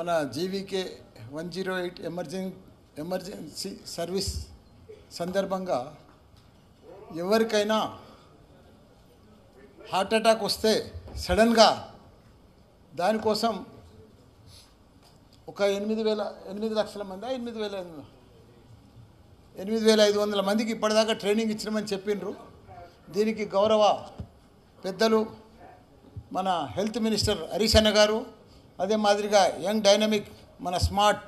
మన GVK one zero eight emergency emergency service సందర్భంగా ఎవరికైనా హార్ట్ అటాక్ వస్తే సడన్గా దానికోసం ఒక ఎనిమిది వేల ఎనిమిది లక్షల మంది ఎనిమిది వేల ఎనిమిది వేల ఐదు వందల మందికి ఇప్పటిదాకా ట్రైనింగ్ ఇచ్చినామని చెప్పిండ్రు దీనికి గౌరవ పెద్దలు మన హెల్త్ మినిస్టర్ హరీష్ గారు అదే మాదిరిగా యంగ్ డైనమిక్ మన స్మార్ట్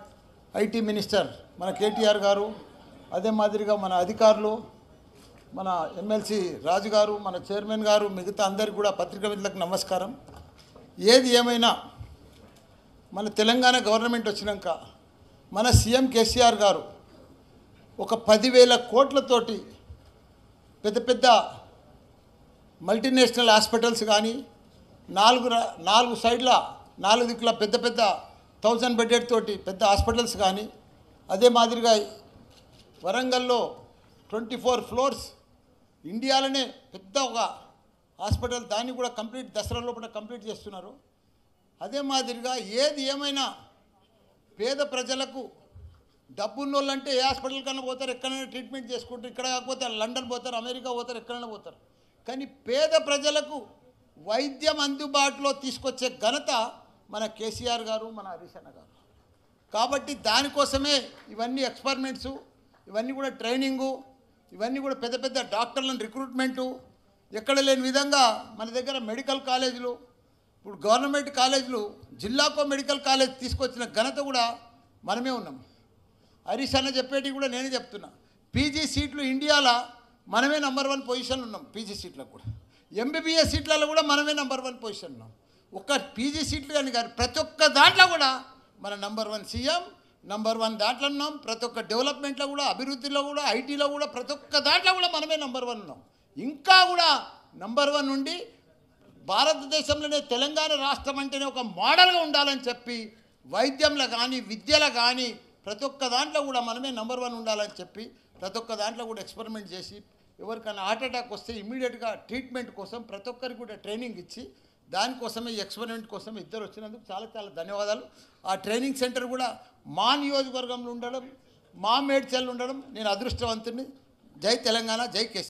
ఐటీ మినిస్టర్ మన కేటీఆర్ గారు అదే మాదిరిగా మన అధికారులు మన ఎమ్మెల్సీ రాజు గారు మన చైర్మన్ గారు మిగతా అందరికీ కూడా పత్రిక మిత్రులకు నమస్కారం ఏది ఏమైనా మన తెలంగాణ గవర్నమెంట్ వచ్చినాక మన సీఎం కేసీఆర్ గారు ఒక పదివేల కోట్లతోటి పెద్ద పెద్ద మల్టీనేషనల్ హాస్పిటల్స్ కానీ నాలుగు నాలుగు సైడ్ల నాలుగు దిక్కుల పెద్ద పెద్ద థౌజండ్ బెడ్డెడ్ తోటి పెద్ద హాస్పిటల్స్ కానీ అదే మాదిరిగా వరంగల్లో ట్వంటీ ఫోర్ ఫ్లోర్స్ ఇండియాలోనే పెద్ద ఒక హాస్పిటల్ దాన్ని కూడా కంప్లీట్ దసరా లోపల కంప్లీట్ చేస్తున్నారు అదే మాదిరిగా ఏది ఏమైనా పేద ప్రజలకు డబ్బున్న వాళ్ళంటే ఏ హాస్పిటల్ కన్నా పోతారు ఎక్కడైనా ట్రీట్మెంట్ చేసుకుంటారు ఇక్కడ కాకపోతే లండన్ పోతారు అమెరికా పోతారు ఎక్కడైనా పోతారు కానీ పేద ప్రజలకు వైద్యం అందుబాటులో తీసుకొచ్చే ఘనత మన కేసీఆర్ గారు మన హరీశన్న గారు కాబట్టి దానికోసమే ఇవన్నీ ఎక్స్పెరిమెంట్సు ఇవన్నీ కూడా ట్రైనింగు ఇవన్నీ కూడా పెద్ద పెద్ద డాక్టర్లను రిక్రూట్మెంటు ఎక్కడ లేని విధంగా మన దగ్గర మెడికల్ కాలేజీలు ఇప్పుడు గవర్నమెంట్ కాలేజీలు జిల్లాకో మెడికల్ కాలేజ్ తీసుకొచ్చిన ఘనత కూడా మనమే ఉన్నాం హరీష్ అన్న చెప్పేటివి కూడా నేనే చెప్తున్నా పీజీ సీట్లు ఇండియాలో మనమే నెంబర్ వన్ పొజిషన్ ఉన్నాం పీజీ సీట్లకు కూడా ఎంబీబీఎస్ సీట్లలో కూడా మనమే నెంబర్ వన్ పొజిషన్ ఉన్నాం ఒక్క పీజీ సీట్లు కానీ కానీ ప్రతి ఒక్క దాంట్లో కూడా మన number one CM number one దాంట్లో ఉన్నాం ప్రతి ఒక్క డెవలప్మెంట్లో కూడా అభివృద్ధిలో కూడా ఐటీలో కూడా ప్రతి ఒక్క దాంట్లో కూడా మనమే నంబర్ వన్ ఉన్నాం ఇంకా కూడా నంబర్ వన్ ఉండి భారతదేశంలోనే తెలంగాణ రాష్ట్రం అంటేనే ఒక మోడల్గా ఉండాలని చెప్పి వైద్యంలో కానీ విద్యలో కానీ ప్రతి ఒక్క దాంట్లో కూడా మనమే నెంబర్ వన్ ఉండాలని చెప్పి ప్రతి ఒక్క దాంట్లో కూడా ఎక్స్పెరిమెంట్ చేసి ఎవరికైనా హార్ట్ అటాక్ వస్తే ఇమీడియట్గా ట్రీట్మెంట్ కోసం ప్రతి ఒక్కరికి కూడా ట్రైనింగ్ ఇచ్చి దానికోసమే ఎక్స్పెరిమెంట్ కోసం ఇద్దరు వచ్చినందుకు చాలా చాలా ధన్యవాదాలు ఆ ట్రైనింగ్ సెంటర్ కూడా మా నియోజకవర్గంలో ఉండడం మా మేడ్చల్ ఉండడం నేను అదృష్టవంతుడిని జై తెలంగాణ జై కేసీ